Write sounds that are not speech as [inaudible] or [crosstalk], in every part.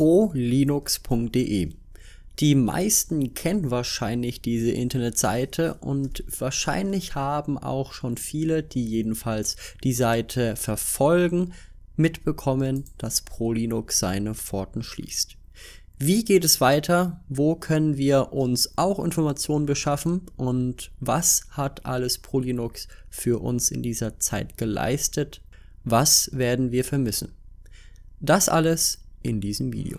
prolinux.de. Die meisten kennen wahrscheinlich diese Internetseite und wahrscheinlich haben auch schon viele, die jedenfalls die Seite verfolgen, mitbekommen, dass ProLinux seine Pforten schließt. Wie geht es weiter? Wo können wir uns auch Informationen beschaffen? Und was hat alles ProLinux für uns in dieser Zeit geleistet? Was werden wir vermissen? Das alles in diesem Video.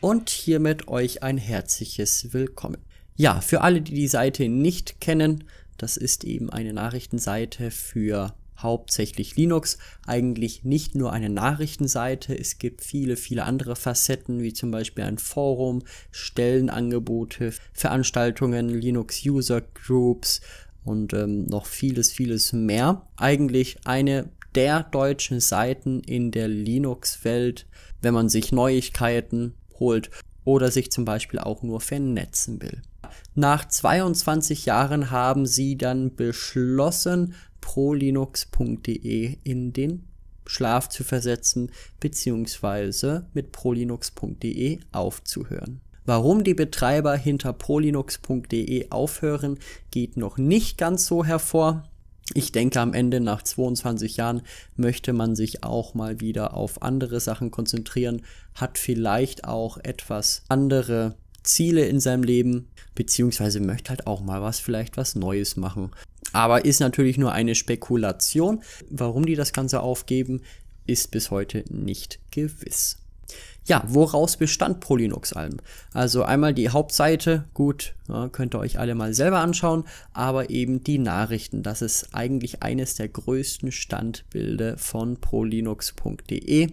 Und hiermit euch ein herzliches Willkommen. Ja, für alle, die die Seite nicht kennen, das ist eben eine Nachrichtenseite für hauptsächlich Linux, eigentlich nicht nur eine Nachrichtenseite. Es gibt viele, viele andere Facetten, wie zum Beispiel ein Forum, Stellenangebote, Veranstaltungen, Linux-User-Groups und ähm, noch vieles, vieles mehr. Eigentlich eine der deutschen Seiten in der Linux-Welt, wenn man sich Neuigkeiten holt oder sich zum Beispiel auch nur vernetzen will. Nach 22 Jahren haben sie dann beschlossen, prolinux.de in den Schlaf zu versetzen bzw. mit prolinux.de aufzuhören. Warum die Betreiber hinter prolinux.de aufhören, geht noch nicht ganz so hervor. Ich denke, am Ende nach 22 Jahren möchte man sich auch mal wieder auf andere Sachen konzentrieren, hat vielleicht auch etwas andere Ziele in seinem Leben, beziehungsweise möchte halt auch mal was, vielleicht was Neues machen. Aber ist natürlich nur eine Spekulation. Warum die das Ganze aufgeben, ist bis heute nicht gewiss. Ja, woraus bestand Polynux Alm? Also einmal die Hauptseite, gut, ja, könnt ihr euch alle mal selber anschauen, aber eben die Nachrichten. Das ist eigentlich eines der größten Standbilder von polinux.de.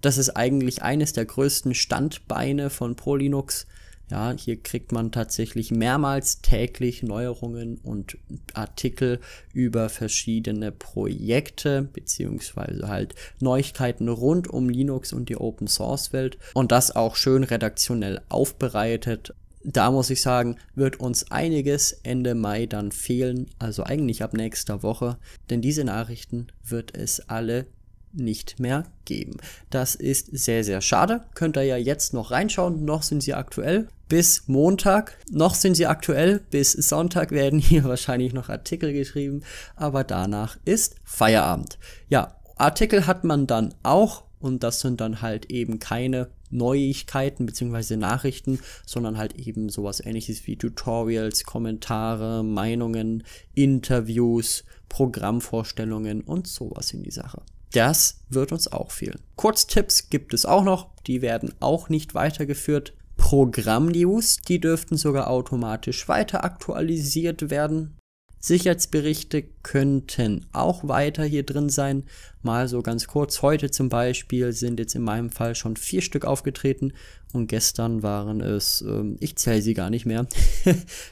Das ist eigentlich eines der größten Standbeine von Prolinux. Ja, hier kriegt man tatsächlich mehrmals täglich Neuerungen und Artikel über verschiedene Projekte beziehungsweise halt Neuigkeiten rund um Linux und die Open Source Welt und das auch schön redaktionell aufbereitet. Da muss ich sagen, wird uns einiges Ende Mai dann fehlen, also eigentlich ab nächster Woche, denn diese Nachrichten wird es alle nicht mehr geben. Das ist sehr, sehr schade. Könnt ihr ja jetzt noch reinschauen. Noch sind sie aktuell bis Montag. Noch sind sie aktuell. Bis Sonntag [laughs] werden hier wahrscheinlich noch Artikel geschrieben. Aber danach ist Feierabend. Ja, Artikel hat man dann auch. Und das sind dann halt eben keine Neuigkeiten beziehungsweise Nachrichten, sondern halt eben sowas ähnliches wie Tutorials, Kommentare, Meinungen, Interviews, Programmvorstellungen und sowas in die Sache. Das wird uns auch fehlen. Kurztipps gibt es auch noch, die werden auch nicht weitergeführt. Programm-News, die dürften sogar automatisch weiter aktualisiert werden. Sicherheitsberichte könnten auch weiter hier drin sein. Mal so ganz kurz. Heute zum Beispiel sind jetzt in meinem Fall schon vier Stück aufgetreten und gestern waren es, ähm, ich zähle sie gar nicht mehr,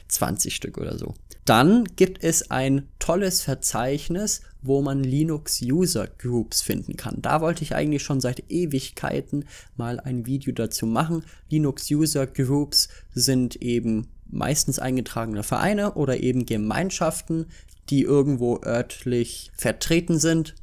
20 [laughs] Stück oder so. Dann gibt es ein tolles Verzeichnis, wo man Linux User Groups finden kann. Da wollte ich eigentlich schon seit Ewigkeiten mal ein Video dazu machen. Linux User Groups sind eben meistens eingetragene Vereine oder eben Gemeinschaften, die irgendwo örtlich vertreten sind.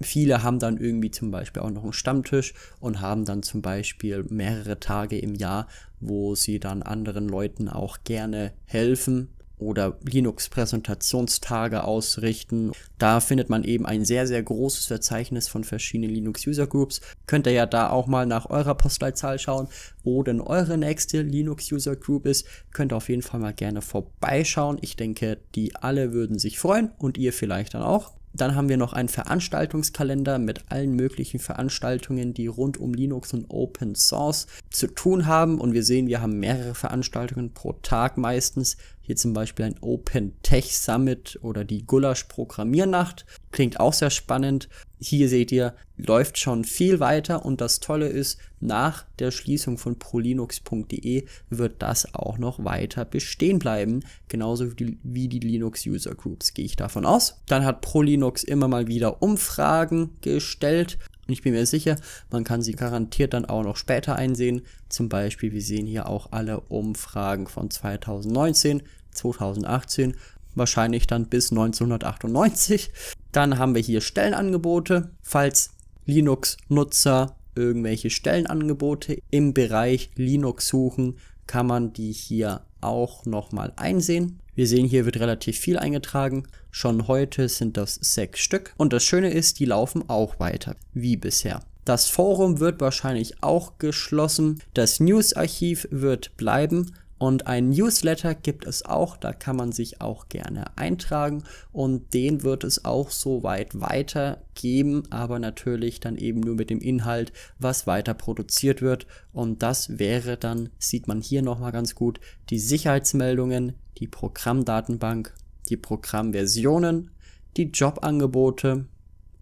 Viele haben dann irgendwie zum Beispiel auch noch einen Stammtisch und haben dann zum Beispiel mehrere Tage im Jahr, wo sie dann anderen Leuten auch gerne helfen oder Linux-Präsentationstage ausrichten. Da findet man eben ein sehr, sehr großes Verzeichnis von verschiedenen Linux-User-Groups. Könnt ihr ja da auch mal nach eurer Postleitzahl schauen, wo denn eure nächste Linux-User-Group ist. Könnt ihr auf jeden Fall mal gerne vorbeischauen. Ich denke, die alle würden sich freuen und ihr vielleicht dann auch. Dann haben wir noch einen Veranstaltungskalender mit allen möglichen Veranstaltungen, die rund um Linux und Open Source zu tun haben. Und wir sehen, wir haben mehrere Veranstaltungen pro Tag meistens. Hier zum Beispiel ein Open Tech Summit oder die Gulasch Programmiernacht. Klingt auch sehr spannend hier seht ihr, läuft schon viel weiter und das Tolle ist, nach der Schließung von prolinux.de wird das auch noch weiter bestehen bleiben, genauso wie die, wie die Linux User Groups, gehe ich davon aus. Dann hat Prolinux immer mal wieder Umfragen gestellt und ich bin mir sicher, man kann sie garantiert dann auch noch später einsehen. Zum Beispiel, wir sehen hier auch alle Umfragen von 2019, 2018 wahrscheinlich dann bis 1998. Dann haben wir hier Stellenangebote. Falls Linux-Nutzer irgendwelche Stellenangebote im Bereich Linux suchen, kann man die hier auch nochmal einsehen. Wir sehen, hier wird relativ viel eingetragen. Schon heute sind das sechs Stück. Und das Schöne ist, die laufen auch weiter, wie bisher. Das Forum wird wahrscheinlich auch geschlossen. Das News-Archiv wird bleiben. Und ein Newsletter gibt es auch, da kann man sich auch gerne eintragen und den wird es auch soweit weitergeben, aber natürlich dann eben nur mit dem Inhalt, was weiter produziert wird. Und das wäre dann, sieht man hier nochmal ganz gut, die Sicherheitsmeldungen, die Programmdatenbank, die Programmversionen, die Jobangebote,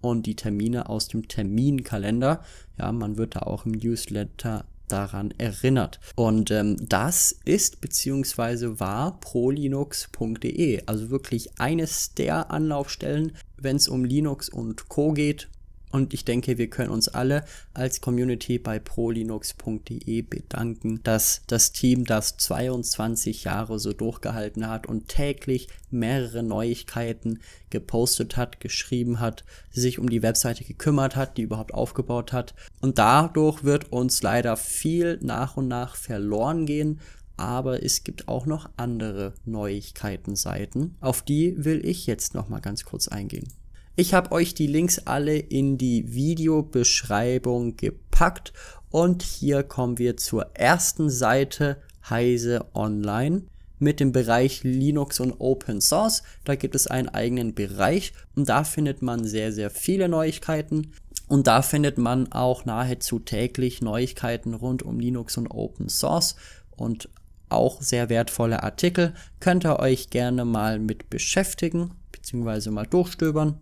und die Termine aus dem Terminkalender. Ja, man wird da auch im Newsletter daran erinnert. Und ähm, das ist bzw. war prolinux.de, also wirklich eines der Anlaufstellen, wenn es um Linux und Co geht und ich denke, wir können uns alle als Community bei prolinux.de bedanken, dass das Team das 22 Jahre so durchgehalten hat und täglich mehrere Neuigkeiten gepostet hat, geschrieben hat, sich um die Webseite gekümmert hat, die überhaupt aufgebaut hat. Und dadurch wird uns leider viel nach und nach verloren gehen, aber es gibt auch noch andere Neuigkeiten-Seiten. Auf die will ich jetzt nochmal ganz kurz eingehen. Ich habe euch die Links alle in die Videobeschreibung gepackt und hier kommen wir zur ersten Seite Heise Online mit dem Bereich Linux und Open Source. Da gibt es einen eigenen Bereich und da findet man sehr, sehr viele Neuigkeiten. Und da findet man auch nahezu täglich Neuigkeiten rund um Linux und Open Source und auch sehr wertvolle Artikel. Könnt ihr euch gerne mal mit beschäftigen, beziehungsweise mal durchstöbern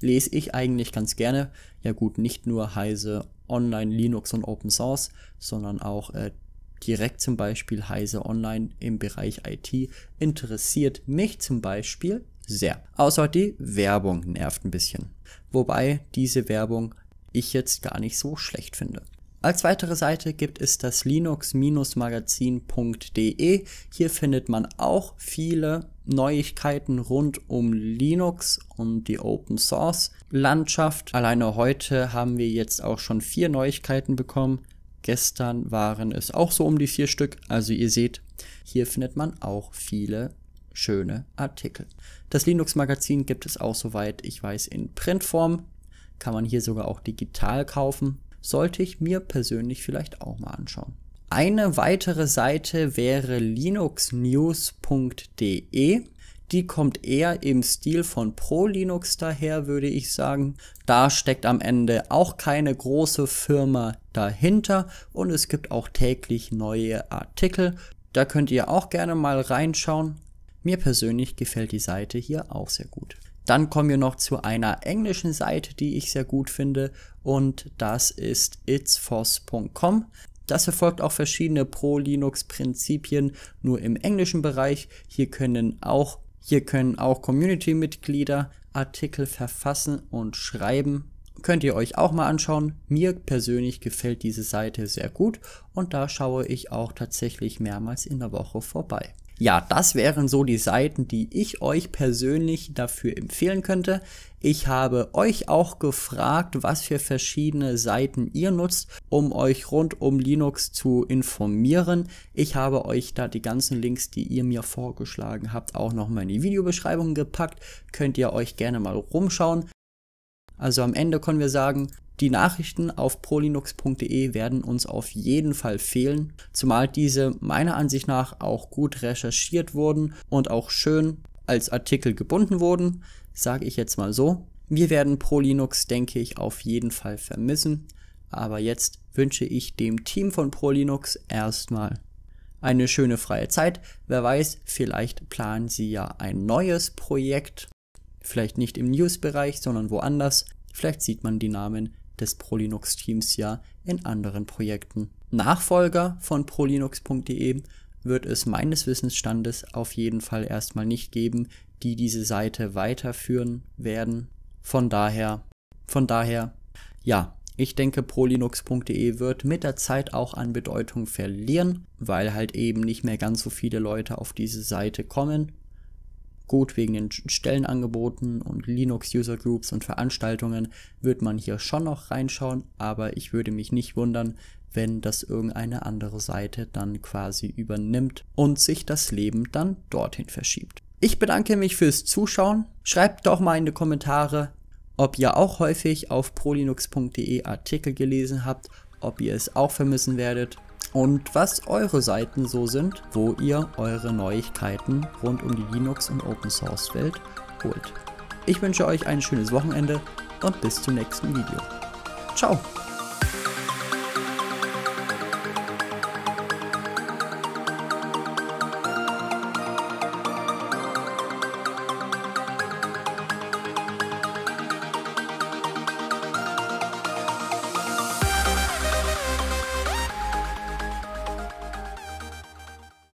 lese ich eigentlich ganz gerne. Ja gut, nicht nur Heise Online, Linux und Open Source, sondern auch äh, direkt zum Beispiel Heise Online im Bereich IT interessiert mich zum Beispiel sehr. Außer die Werbung nervt ein bisschen. Wobei diese Werbung ich jetzt gar nicht so schlecht finde. Als weitere Seite gibt es das linux-magazin.de. Hier findet man auch viele Neuigkeiten rund um Linux und die Open Source Landschaft. Alleine heute haben wir jetzt auch schon vier Neuigkeiten bekommen. Gestern waren es auch so um die vier Stück. Also ihr seht, hier findet man auch viele schöne Artikel. Das Linux Magazin gibt es auch soweit, ich weiß, in Printform. Kann man hier sogar auch digital kaufen. Sollte ich mir persönlich vielleicht auch mal anschauen. Eine weitere Seite wäre linuxnews.de. Die kommt eher im Stil von ProLinux daher, würde ich sagen. Da steckt am Ende auch keine große Firma dahinter und es gibt auch täglich neue Artikel. Da könnt ihr auch gerne mal reinschauen. Mir persönlich gefällt die Seite hier auch sehr gut. Dann kommen wir noch zu einer englischen Seite, die ich sehr gut finde und das ist itsfoss.com. Das verfolgt auch verschiedene Pro-Linux-Prinzipien, nur im englischen Bereich. Hier können auch, hier können auch Community-Mitglieder Artikel verfassen und schreiben. Könnt ihr euch auch mal anschauen. Mir persönlich gefällt diese Seite sehr gut und da schaue ich auch tatsächlich mehrmals in der Woche vorbei ja, das wären so die Seiten, die ich euch persönlich dafür empfehlen könnte. Ich habe euch auch gefragt, was für verschiedene Seiten ihr nutzt, um euch rund um Linux zu informieren. Ich habe euch da die ganzen Links, die ihr mir vorgeschlagen habt, auch nochmal in die Videobeschreibung gepackt. Könnt ihr euch gerne mal rumschauen. Also am Ende können wir sagen, die Nachrichten auf prolinux.de werden uns auf jeden Fall fehlen, zumal diese meiner Ansicht nach auch gut recherchiert wurden und auch schön als Artikel gebunden wurden, sage ich jetzt mal so. Wir werden ProLinux, denke ich, auf jeden Fall vermissen, aber jetzt wünsche ich dem Team von ProLinux erstmal eine schöne freie Zeit. Wer weiß, vielleicht planen Sie ja ein neues Projekt, vielleicht nicht im News-Bereich, sondern woanders. Vielleicht sieht man die Namen des ProLinux-Teams ja in anderen Projekten. Nachfolger von prolinux.de wird es meines Wissensstandes auf jeden Fall erstmal nicht geben, die diese Seite weiterführen werden. Von daher, von daher, ja, ich denke, prolinux.de wird mit der Zeit auch an Bedeutung verlieren, weil halt eben nicht mehr ganz so viele Leute auf diese Seite kommen Gut wegen den Stellenangeboten und Linux-User-Groups und Veranstaltungen wird man hier schon noch reinschauen, aber ich würde mich nicht wundern, wenn das irgendeine andere Seite dann quasi übernimmt und sich das Leben dann dorthin verschiebt. Ich bedanke mich fürs Zuschauen. Schreibt doch mal in die Kommentare, ob ihr auch häufig auf prolinux.de Artikel gelesen habt, ob ihr es auch vermissen werdet und was eure Seiten so sind, wo ihr eure Neuigkeiten rund um die Linux- und Open Source Welt holt. Ich wünsche euch ein schönes Wochenende und bis zum nächsten Video. Ciao!